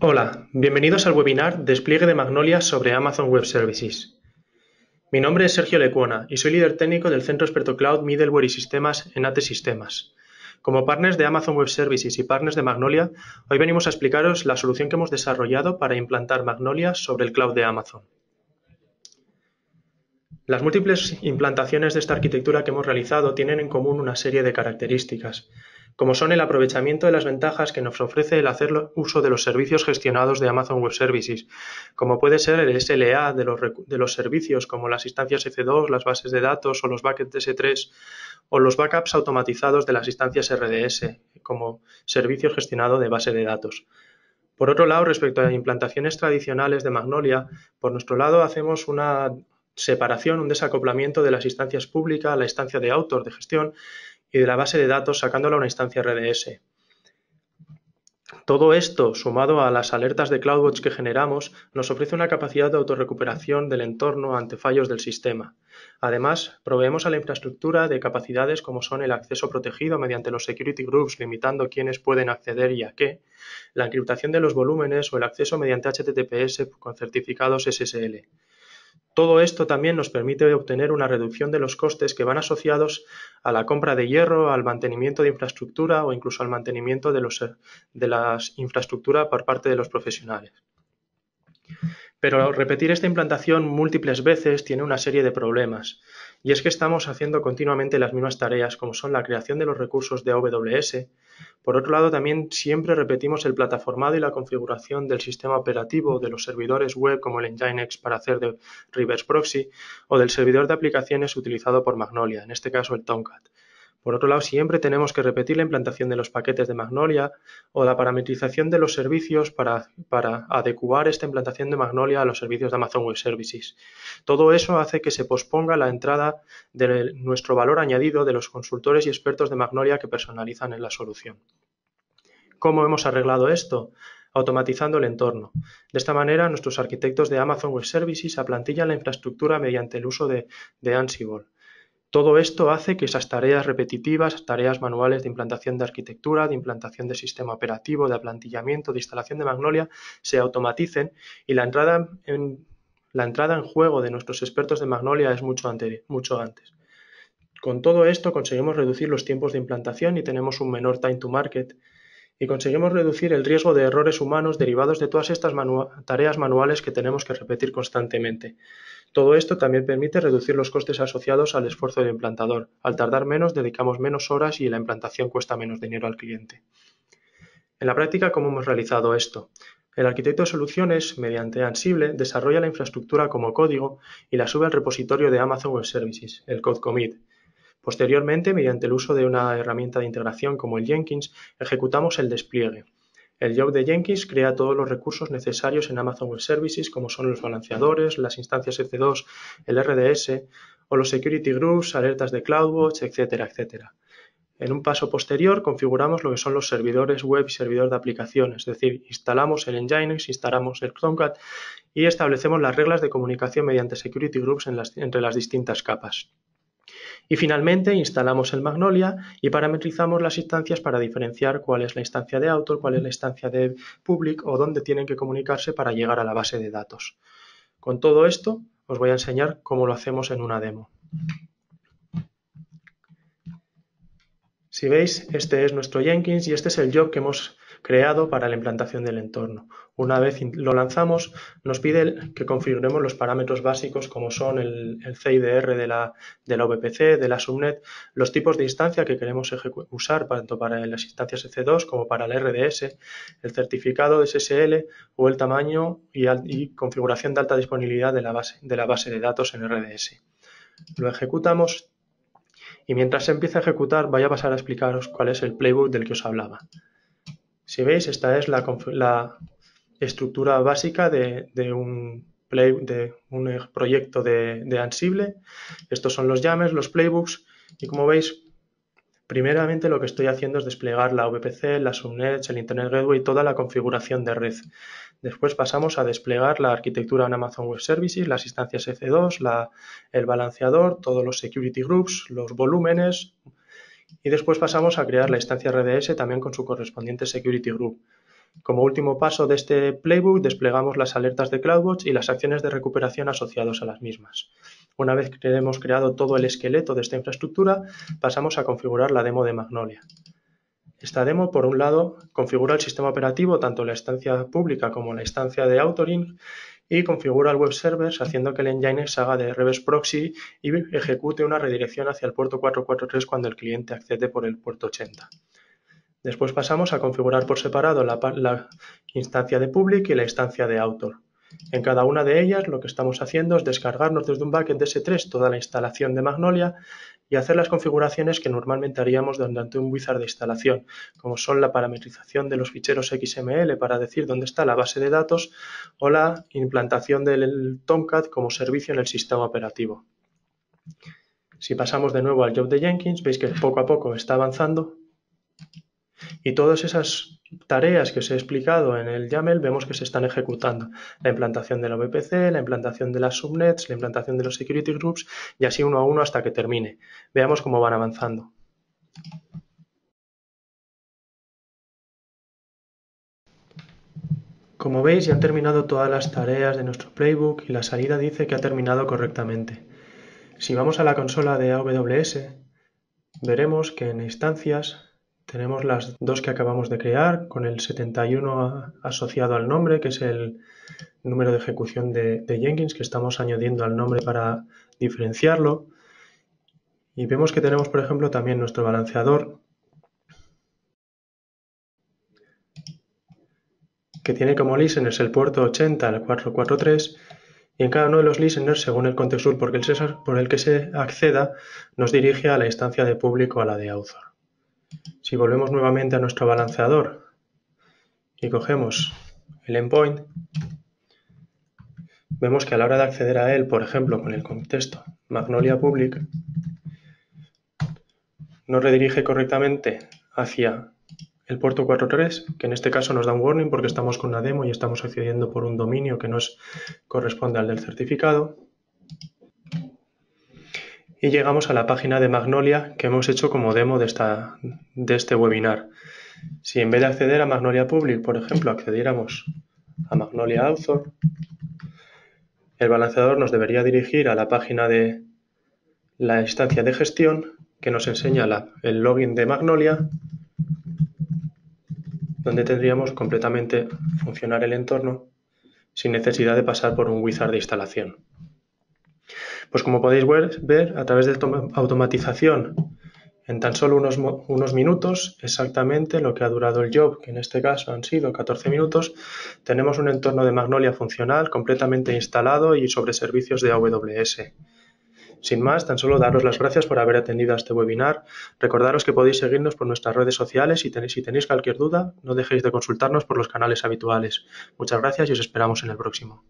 Hola, bienvenidos al webinar Despliegue de Magnolia sobre Amazon Web Services. Mi nombre es Sergio Lecuona y soy líder técnico del Centro Experto Cloud, Middleware y Sistemas en AT e Sistemas. Como partners de Amazon Web Services y partners de Magnolia, hoy venimos a explicaros la solución que hemos desarrollado para implantar Magnolia sobre el cloud de Amazon. Las múltiples implantaciones de esta arquitectura que hemos realizado tienen en común una serie de características como son el aprovechamiento de las ventajas que nos ofrece el hacer uso de los servicios gestionados de Amazon Web Services, como puede ser el SLA de los, servicios, como las instancias EC2, las bases de datos o los buckets S3, o los backups automatizados de las instancias RDS, como servicio gestionado de base de datos. Por otro lado, respecto a implantaciones tradicionales de Magnolia, por nuestro lado hacemos una separación, un desacoplamiento de las instancias públicas, la instancia de autor de gestión y de la base de datos sacándola a una instancia RDS. Todo esto, sumado a las alertas de CloudWatch que generamos, nos ofrece una capacidad de autorrecuperación del entorno ante fallos del sistema. Además, proveemos a la infraestructura de capacidades como son el acceso protegido mediante los security groups, limitando quiénes pueden acceder y a qué, la encriptación de los volúmenes o el acceso mediante HTTPS con certificados SSL. Todo esto también nos permite obtener una reducción de los costes que van asociados a la compra de hierro, al mantenimiento de infraestructura o incluso al mantenimiento de, las infraestructura por parte de los profesionales. Pero repetir esta implantación múltiples veces tiene una serie de problemas. Y es que estamos haciendo continuamente las mismas tareas, como son la creación de los recursos de AWS. Por otro lado, también siempre repetimos el plataformado y la configuración del sistema operativo de los servidores web como el Nginx para hacer de reverse proxy o del servidor de aplicaciones utilizado por Magnolia, en este caso el Tomcat. Por otro lado, siempre tenemos que repetir la implantación de los paquetes de Magnolia o la parametrización de los servicios para, adecuar esta implantación de Magnolia a los servicios de Amazon Web Services. Todo eso hace que se posponga la entrada de nuestro valor añadido de los consultores y expertos de Magnolia que personalizan en la solución. ¿Cómo hemos arreglado esto? automatizando el entorno. De esta manera, nuestros arquitectos de Amazon Web Services aplantillan la infraestructura mediante el uso de Ansible. Todo esto hace que esas tareas repetitivas, tareas manuales de implantación de arquitectura, de implantación de sistema operativo, de aplantillamiento, de instalación de Magnolia, se automaticen y la entrada en, la entrada en juego de nuestros expertos de Magnolia es mucho, antes. Con todo esto conseguimos reducir los tiempos de implantación y tenemos un menor time to market y conseguimos reducir el riesgo de errores humanos derivados de todas estas tareas manuales que tenemos que repetir constantemente. Todo esto también permite reducir los costes asociados al esfuerzo del implantador. Al tardar menos, dedicamos menos horas y la implantación cuesta menos dinero al cliente. En la práctica, ¿cómo hemos realizado esto? El arquitecto de soluciones, mediante Ansible, desarrolla la infraestructura como código y la sube al repositorio de Amazon Web Services, el Code Commit. Posteriormente, mediante el uso de una herramienta de integración como el Jenkins, ejecutamos el despliegue. El job de Jenkins crea todos los recursos necesarios en Amazon Web Services, como son los balanceadores, las instancias EC2, el RDS o los security groups, alertas de CloudWatch, etcétera, etcétera. En un paso posterior configuramos lo que son los servidores web y servidor de aplicaciones, es decir, instalamos el Nginx, instalamos el Chromecast y establecemos las reglas de comunicación mediante security groups entre las distintas capas. Y finalmente instalamos el Magnolia y parametrizamos las instancias para diferenciar cuál es la instancia de autor, cuál es la instancia de public o dónde tienen que comunicarse para llegar a la base de datos. Con todo esto os voy a enseñar cómo lo hacemos en una demo. Si veis, este es nuestro Jenkins y este es el job que hemos creado para la implantación del entorno. Una vez lo lanzamos, nos pide que configuremos los parámetros básicos como son el, CIDR de la, VPC, de la subnet, los tipos de instancia que queremos usar tanto para las instancias EC2 como para el RDS, el certificado SSL o el tamaño y, configuración de alta disponibilidad de la, base, de la base de datos en RDS. Lo ejecutamos y mientras se empieza a ejecutar voy a pasar a explicaros cuál es el playbook del que os hablaba. Si veis, esta es la, estructura básica de, un, proyecto de, Ansible. Estos son los llames, los playbooks y como veis, primeramente lo que estoy haciendo es desplegar la VPC, la Subnets, el Internet Gateway, y toda la configuración de red. Después pasamos a desplegar la arquitectura en Amazon Web Services, las instancias EC2, el balanceador, todos los security groups, los volúmenes, y después pasamos a crear la instancia RDS también con su correspondiente security group. Como último paso de este playbook desplegamos las alertas de CloudWatch y las acciones de recuperación asociadas a las mismas. Una vez que hemos creado todo el esqueleto de esta infraestructura, pasamos a configurar la demo de Magnolia. Esta demo, por un lado, configura el sistema operativo, tanto la instancia pública como la instancia de authoring, y configura el web server haciendo que el Nginx haga de reverse proxy y ejecute una redirección hacia el puerto 443 cuando el cliente accede por el puerto 80. Después pasamos a configurar por separado la, instancia de public y la instancia de autor. En cada una de ellas lo que estamos haciendo es descargarnos desde un bucket s 3 toda la instalación de Magnolia y hacer las configuraciones que normalmente haríamos durante un wizard de instalación, como son la parametrización de los ficheros XML para decir dónde está la base de datos o la implantación del Tomcat como servicio en el sistema operativo. Si pasamos de nuevo al job de Jenkins, veis que poco a poco está avanzando y todas esas tareas que os he explicado en el YAML vemos que se están ejecutando. La implantación de la VPC, la implantación de las subnets, la implantación de los security groups y así uno a uno hasta que termine. Veamos cómo van avanzando. Como veis ya han terminado todas las tareas de nuestro playbook y la salida dice que ha terminado correctamente. Si vamos a la consola de AWS, veremos que en instancias tenemos las dos que acabamos de crear con el 71 asociado al nombre, que es el número de ejecución de, Jenkins que estamos añadiendo al nombre para diferenciarlo. Y vemos que tenemos, por ejemplo, también nuestro balanceador que tiene como listeners el puerto 80, el 443, y en cada uno de los listeners, según el contexto por el que se acceda, nos dirige a la instancia de público a la de author. Si volvemos nuevamente a nuestro balanceador y cogemos el endpoint, vemos que a la hora de acceder a él, por ejemplo, con el contexto Magnolia Public, nos redirige correctamente hacia el puerto 43, que en este caso nos da un warning porque estamos con una demo y estamos accediendo por un dominio que no corresponde al del certificado y llegamos a la página de Magnolia que hemos hecho como demo de, de este webinar. Si en vez de acceder a Magnolia Public, por ejemplo, accediéramos a Magnolia Author, el balanceador nos debería dirigir a la página de la instancia de gestión que nos enseña el login de Magnolia, donde tendríamos completamente funcionar el entorno sin necesidad de pasar por un wizard de instalación. Pues como podéis ver, a través de automatización, en tan solo unos, unos minutos, exactamente lo que ha durado el job, que en este caso han sido 14 minutos, tenemos un entorno de Magnolia funcional completamente instalado y sobre servicios de AWS. Sin más, tan solo daros las gracias por haber atendido a este webinar. Recordaros que podéis seguirnos por nuestras redes sociales y si tenéis cualquier duda, no dejéis de consultarnos por los canales habituales. Muchas gracias y os esperamos en el próximo.